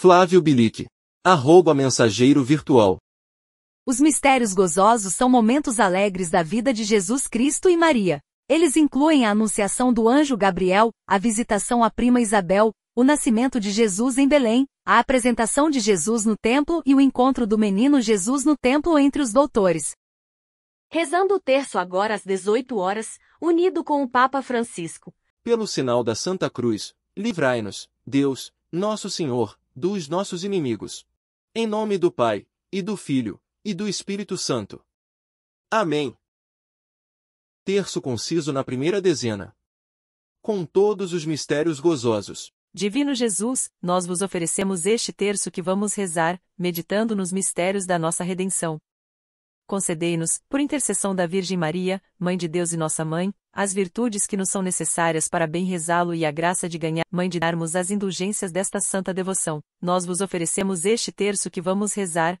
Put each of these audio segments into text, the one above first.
Flávio Bilic. Arroba mensageiro virtual. Os mistérios gozosos são momentos alegres da vida de Jesus Cristo e Maria. Eles incluem a anunciação do anjo Gabriel, a visitação à prima Isabel, o nascimento de Jesus em Belém, a apresentação de Jesus no templo e o encontro do menino Jesus no templo entre os doutores. Rezando o terço agora às 18 horas, unido com o Papa Francisco. Pelo sinal da Santa Cruz, livrai-nos, Deus, nosso Senhor, dos nossos inimigos. Em nome do Pai, e do Filho, e do Espírito Santo. Amém. Terço conciso na primeira dezena. Com todos os mistérios gozosos. Divino Jesus, nós vos oferecemos este terço que vamos rezar, meditando nos mistérios da nossa redenção concedei-nos, por intercessão da Virgem Maria, Mãe de Deus e Nossa Mãe, as virtudes que nos são necessárias para bem rezá-lo e a graça de ganhar, Mãe de darmos as indulgências desta santa devoção. Nós vos oferecemos este terço que vamos rezar,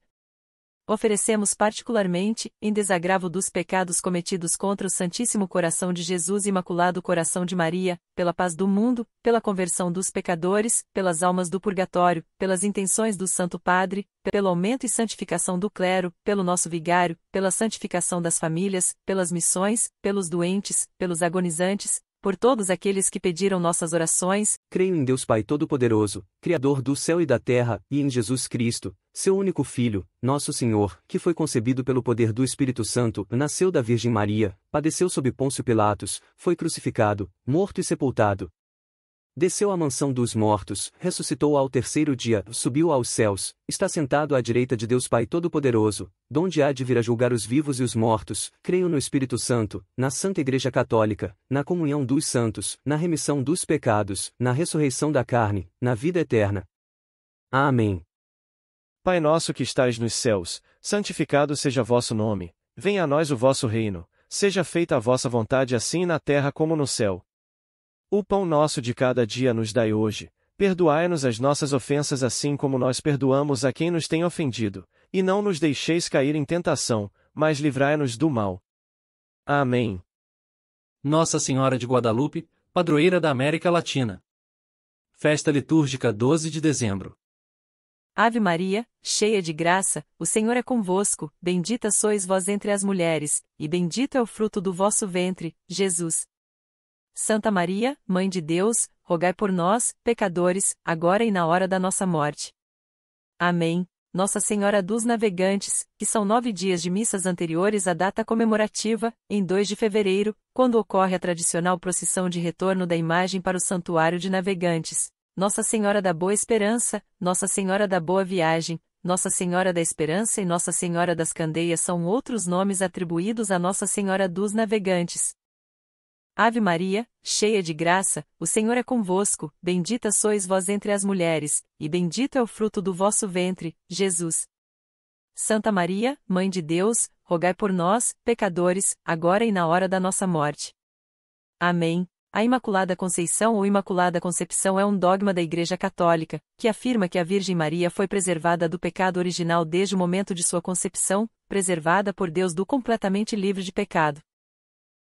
oferecemos particularmente, em desagravo dos pecados cometidos contra o Santíssimo Coração de Jesus e Imaculado Coração de Maria, pela paz do mundo, pela conversão dos pecadores, pelas almas do purgatório, pelas intenções do Santo Padre, pelo aumento e santificação do clero, pelo nosso vigário, pela santificação das famílias, pelas missões, pelos doentes, pelos agonizantes, por todos aqueles que pediram nossas orações. Creio em Deus Pai Todo-Poderoso, Criador do céu e da terra, e em Jesus Cristo, seu único Filho, nosso Senhor, que foi concebido pelo poder do Espírito Santo, nasceu da Virgem Maria, padeceu sob Pôncio Pilatos, foi crucificado, morto e sepultado, desceu à mansão dos mortos, ressuscitou ao terceiro dia, subiu aos céus, está sentado à direita de Deus Pai Todo-Poderoso, donde há de vir a julgar os vivos e os mortos. Creio no Espírito Santo, na Santa Igreja Católica, na comunhão dos santos, na remissão dos pecados, na ressurreição da carne, na vida eterna. Amém. Pai nosso que estais nos céus, santificado seja vosso nome, venha a nós o vosso reino, seja feita a vossa vontade assim na terra como no céu. O pão nosso de cada dia nos dai hoje, perdoai-nos as nossas ofensas assim como nós perdoamos a quem nos tem ofendido, e não nos deixeis cair em tentação, mas livrai-nos do mal. Amém. Nossa Senhora de Guadalupe, padroeira da América Latina. Festa litúrgica 12 de dezembro. Ave Maria, cheia de graça, o Senhor é convosco, bendita sois vós entre as mulheres, e bendito é o fruto do vosso ventre, Jesus. Santa Maria, Mãe de Deus, rogai por nós, pecadores, agora e na hora da nossa morte. Amém. Nossa Senhora dos Navegantes, que são nove dias de missas anteriores à data comemorativa, em 2 de fevereiro, quando ocorre a tradicional procissão de retorno da imagem para o Santuário de Navegantes. Nossa Senhora da Boa Esperança, Nossa Senhora da Boa Viagem, Nossa Senhora da Esperança e Nossa Senhora das Candeias são outros nomes atribuídos a Nossa Senhora dos Navegantes. Ave Maria, cheia de graça, o Senhor é convosco, bendita sois vós entre as mulheres, e bendito é o fruto do vosso ventre, Jesus. Santa Maria, Mãe de Deus, rogai por nós, pecadores, agora e na hora da nossa morte. Amém. A Imaculada Conceição ou Imaculada Concepção é um dogma da Igreja Católica, que afirma que a Virgem Maria foi preservada do pecado original desde o momento de sua concepção, preservada por Deus do completamente livre de pecado.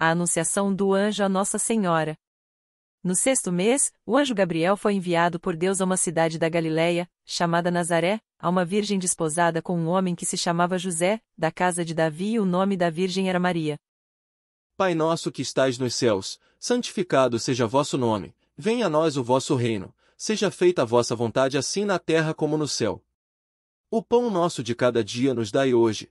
a anunciação do anjo a Nossa Senhora. No sexto mês, o anjo Gabriel foi enviado por Deus a uma cidade da Galiléia, chamada Nazaré, a uma virgem desposada com um homem que se chamava José, da casa de Davi e o nome da virgem era Maria. Pai nosso que estais nos céus, santificado seja vosso nome, venha a nós o vosso reino, seja feita a vossa vontade assim na terra como no céu. O pão nosso de cada dia nos dai hoje,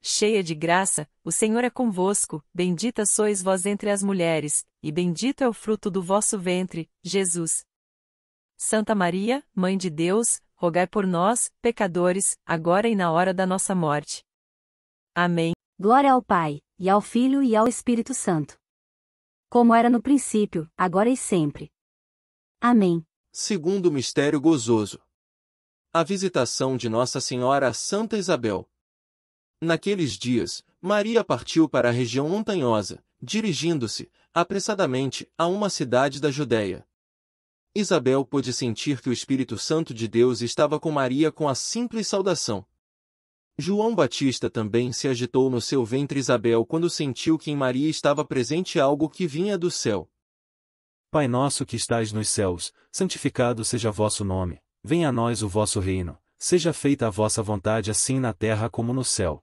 cheia de graça, o Senhor é convosco, bendita sois vós entre as mulheres, e bendito é o fruto do vosso ventre, Jesus. Santa Maria, Mãe de Deus, rogai por nós, pecadores, agora e na hora da nossa morte. Amém. Glória ao Pai, e ao Filho e ao Espírito Santo. Como era no princípio, agora e sempre. Amém. Segundo mistério gozoso. A visitação de Nossa Senhora a Santa Isabel, Naqueles dias, Maria partiu para a região montanhosa, dirigindo-se, apressadamente, a uma cidade da Judéia. Isabel pôde sentir que o Espírito Santo de Deus estava com Maria com a simples saudação. João Batista também se agitou no seu ventre Isabel quando sentiu que em Maria estava presente algo que vinha do céu. Pai nosso que estais nos céus, santificado seja vosso nome, venha a nós o vosso reino, seja feita a vossa vontade assim na terra como no céu.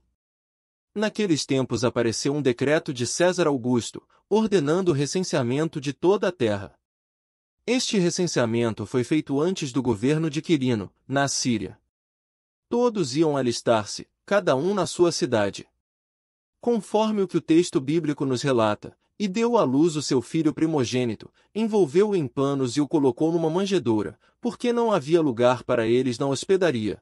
Naqueles tempos apareceu um decreto de César Augusto, ordenando o recenseamento de toda a terra. Este recenseamento foi feito antes do governo de Quirino, na Síria. Todos iam alistar-se, cada um na sua cidade. Conforme o que o texto bíblico nos relata, e deu à luz o seu filho primogênito, envolveu-o em panos e o colocou numa manjedoura, porque não havia lugar para eles na hospedaria.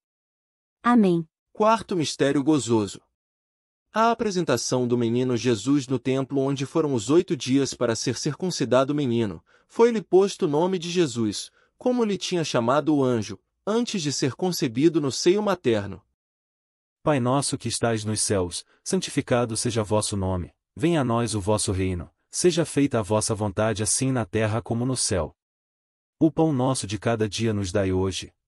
Amém. Quarto mistério gozoso. A apresentação do menino Jesus no templo onde foram os oito dias para ser circuncidado o menino, foi-lhe posto o nome de Jesus, como lhe tinha chamado o anjo, antes de ser concebido no seio materno. Pai nosso que estais nos céus, santificado seja vosso nome, venha a nós o vosso reino, seja feita a vossa vontade assim na terra como no céu. O pão nosso de cada dia nos dai hoje,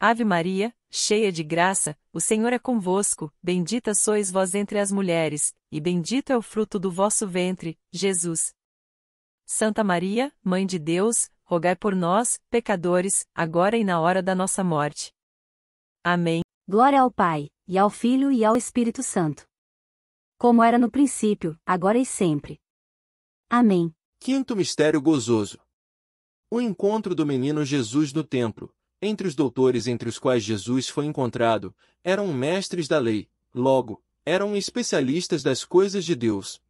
Ave Maria, cheia de graça, o Senhor é convosco, bendita sois vós entre as mulheres, e bendito é o fruto do vosso ventre, Jesus. Santa Maria, Mãe de Deus, rogai por nós, pecadores, agora e na hora da nossa morte. Amém. Glória ao Pai, e ao Filho e ao Espírito Santo. Como era no princípio, agora e sempre. Amém. Quinto mistério gozoso: O encontro do menino Jesus no templo. Entre os doutores entre os quais Jesus foi encontrado, eram mestres da lei, logo, eram especialistas das coisas de Deus.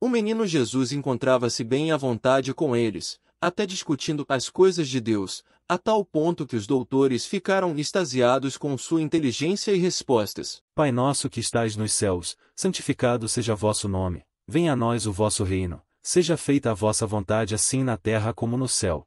O menino Jesus encontrava-se bem à vontade com eles, até discutindo as coisas de Deus, a tal ponto que os doutores ficaram extasiados com sua inteligência e respostas. Pai nosso que estais nos céus, santificado seja vosso nome, venha a nós o vosso reino, seja feita a vossa vontade assim na terra como no céu.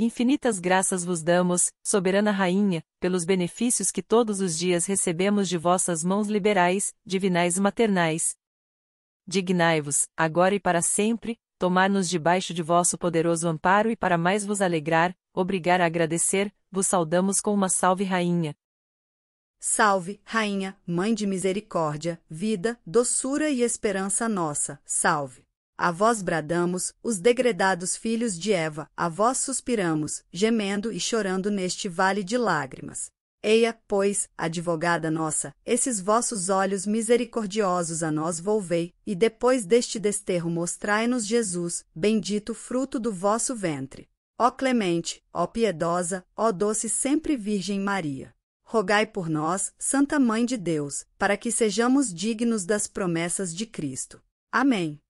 Infinitas graças vos damos, soberana rainha, pelos benefícios que todos os dias recebemos de vossas mãos liberais, divinais e maternais. Dignai-vos, agora e para sempre, tomar-nos debaixo de vosso poderoso amparo e para mais vos alegrar, obrigar a agradecer, vos saudamos com uma salve rainha. Salve, rainha, mãe de misericórdia, vida, doçura e esperança nossa. Salve. A vós bradamos, os degredados filhos de Eva, a vós suspiramos, gemendo e chorando neste vale de lágrimas. Eia, pois, advogada nossa, esses vossos olhos misericordiosos a nós volvei, e depois deste desterro mostrai-nos Jesus, bendito fruto do vosso ventre. Ó clemente, ó piedosa, ó doce sempre Virgem Maria rogai por nós, Santa Mãe de Deus, para que sejamos dignos das promessas de Cristo. Amém.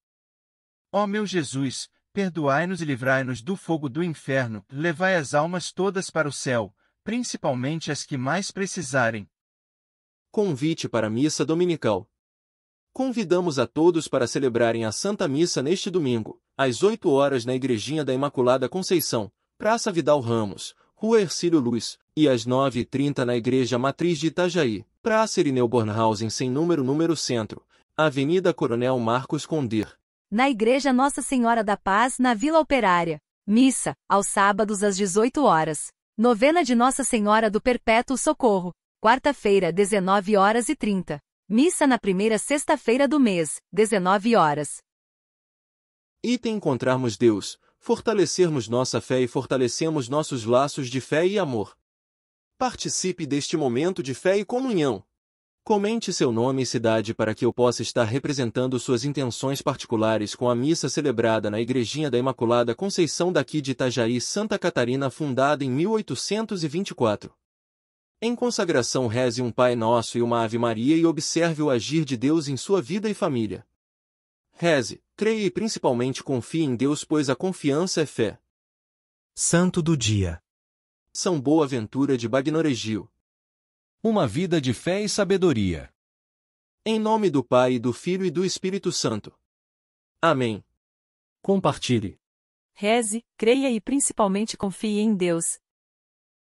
Ó meu Jesus, perdoai-nos e livrai-nos do fogo do inferno, levai as almas todas para o céu, principalmente as que mais precisarem. Convite para a Missa Dominical Convidamos a todos para celebrarem a Santa Missa neste domingo, às 8 horas na Igrejinha da Imaculada Conceição, Praça Vidal Ramos, Rua Ercílio Luz, e às 9h30 na Igreja Matriz de Itajaí, Praça Irineu Bornhausen sem número número centro, Avenida Coronel Marcos Condir na Igreja Nossa Senhora da Paz, na Vila Operária. Missa, aos sábados às 18 horas. Novena de Nossa Senhora do Perpétuo Socorro, quarta-feira, 19 horas e 30. Missa na primeira sexta-feira do mês, 19 horas. Item encontrarmos Deus, fortalecermos nossa fé e fortalecemos nossos laços de fé e amor. Participe deste momento de fé e comunhão. Comente seu nome e cidade para que eu possa estar representando suas intenções particulares com a missa celebrada na Igrejinha da Imaculada Conceição daqui de Itajaí, Santa Catarina, fundada em 1824. Em consagração reze um Pai Nosso e uma Ave Maria e observe o agir de Deus em sua vida e família. Reze, creia e principalmente confie em Deus, pois a confiança é fé. Santo do Dia São Boaventura de Bagnoregio uma vida de fé e sabedoria. Em nome do Pai e do Filho e do Espírito Santo. Amém. Compartilhe. Reze, creia e principalmente confie em Deus,